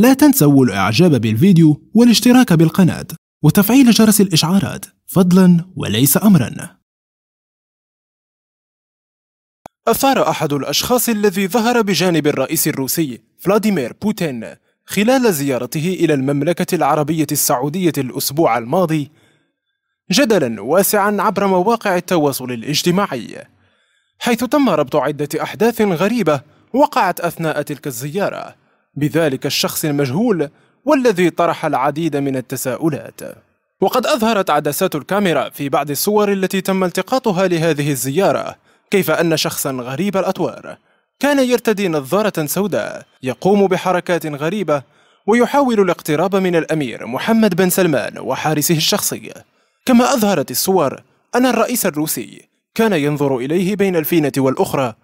لا تنسوا الاعجاب بالفيديو والاشتراك بالقناة وتفعيل جرس الاشعارات فضلا وليس امرا أثار أحد الأشخاص الذي ظهر بجانب الرئيس الروسي فلاديمير بوتين خلال زيارته إلى المملكة العربية السعودية الأسبوع الماضي جدلا واسعا عبر مواقع التواصل الاجتماعي حيث تم ربط عدة أحداث غريبة وقعت أثناء تلك الزيارة بذلك الشخص المجهول والذي طرح العديد من التساؤلات وقد أظهرت عدسات الكاميرا في بعض الصور التي تم التقاطها لهذه الزيارة كيف أن شخصا غريب الأطوار كان يرتدي نظارة سوداء يقوم بحركات غريبة ويحاول الاقتراب من الأمير محمد بن سلمان وحارسه الشخصي كما أظهرت الصور أن الرئيس الروسي كان ينظر إليه بين الفينة والأخرى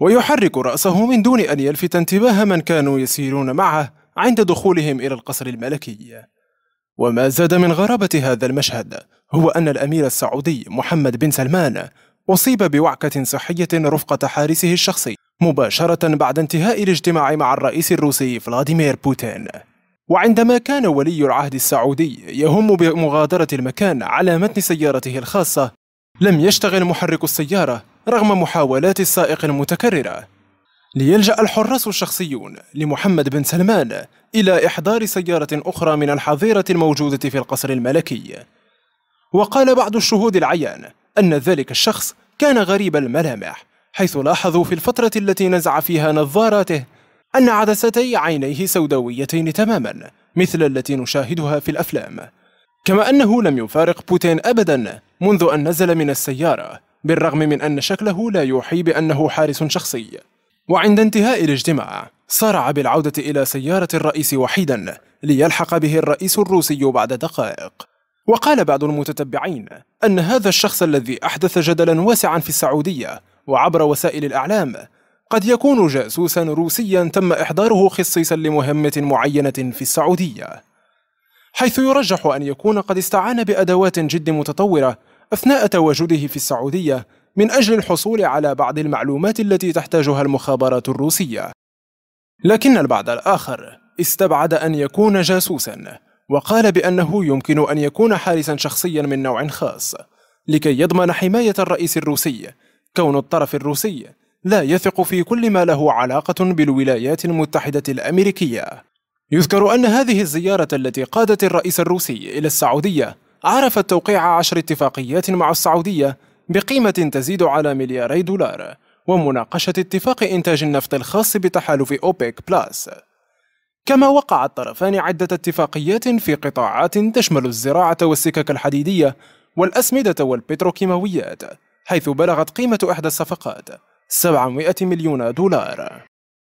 ويحرك رأسه من دون أن يلفت انتباه من كانوا يسيرون معه عند دخولهم إلى القصر الملكي وما زاد من غرابة هذا المشهد هو أن الأمير السعودي محمد بن سلمان أصيب بوعكة صحية رفقة حارسه الشخصي مباشرة بعد انتهاء الاجتماع مع الرئيس الروسي فلاديمير بوتين وعندما كان ولي العهد السعودي يهم بمغادرة المكان على متن سيارته الخاصة لم يشتغل محرك السيارة رغم محاولات السائق المتكررة ليلجأ الحراس الشخصيون لمحمد بن سلمان إلى إحضار سيارة أخرى من الحظيرة الموجودة في القصر الملكي وقال بعض الشهود العيان أن ذلك الشخص كان غريب الملامح حيث لاحظوا في الفترة التي نزع فيها نظاراته أن عدستي عينيه سوداويتين تماما مثل التي نشاهدها في الأفلام كما أنه لم يفارق بوتين أبدا منذ أن نزل من السيارة بالرغم من أن شكله لا يوحي بأنه حارس شخصي وعند انتهاء الاجتماع سارع بالعودة إلى سيارة الرئيس وحيدا ليلحق به الرئيس الروسي بعد دقائق وقال بعض المتتبعين أن هذا الشخص الذي أحدث جدلا واسعا في السعودية وعبر وسائل الإعلام قد يكون جاسوسا روسيا تم إحضاره خصيصا لمهمة معينة في السعودية حيث يرجح أن يكون قد استعان بأدوات جد متطورة أثناء تواجده في السعودية من أجل الحصول على بعض المعلومات التي تحتاجها المخابرات الروسية لكن البعض الآخر استبعد أن يكون جاسوسا وقال بأنه يمكن أن يكون حارسا شخصيا من نوع خاص لكي يضمن حماية الرئيس الروسي كون الطرف الروسي لا يثق في كل ما له علاقة بالولايات المتحدة الأمريكية يذكر أن هذه الزيارة التي قادت الرئيس الروسي إلى السعودية عرفت توقيع عشر اتفاقيات مع السعودية بقيمة تزيد على ملياري دولار ومناقشة اتفاق إنتاج النفط الخاص بتحالف أوبيك بلاس كما وقع الطرفان عدة اتفاقيات في قطاعات تشمل الزراعة والسكك الحديدية والأسمدة والبتروكيماويات حيث بلغت قيمة إحدى الصفقات 700 مليون دولار